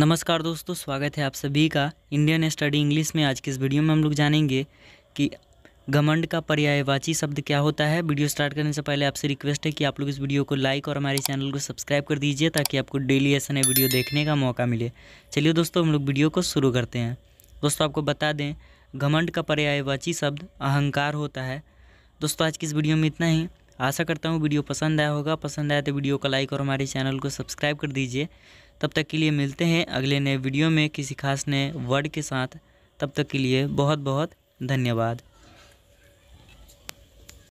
नमस्कार दोस्तों स्वागत है आप सभी का इंडियन स्टडी इंग्लिश में आज के इस वीडियो में हम लोग जानेंगे कि घमंड का पर्यायवाची शब्द क्या होता है वीडियो स्टार्ट करने से पहले आपसे रिक्वेस्ट है कि आप लोग इस वीडियो को लाइक और हमारे चैनल को सब्सक्राइब कर दीजिए ताकि आपको डेली ऐसा नए वीडियो देखने का मौका मिले चलिए दोस्तों हम लोग वीडियो को शुरू करते हैं दोस्तों आपको बता दें घमंड का पर्यायवाची शब्द अहंकार होता है दोस्तों आज की इस वीडियो में इतना ही आशा करता हूँ वीडियो पसंद आया होगा पसंद आया तो वीडियो को लाइक और हमारे चैनल को सब्सक्राइब कर दीजिए तब तक के लिए मिलते हैं अगले नए वीडियो में किसी खास नए वर्ड के साथ तब तक के लिए बहुत बहुत धन्यवाद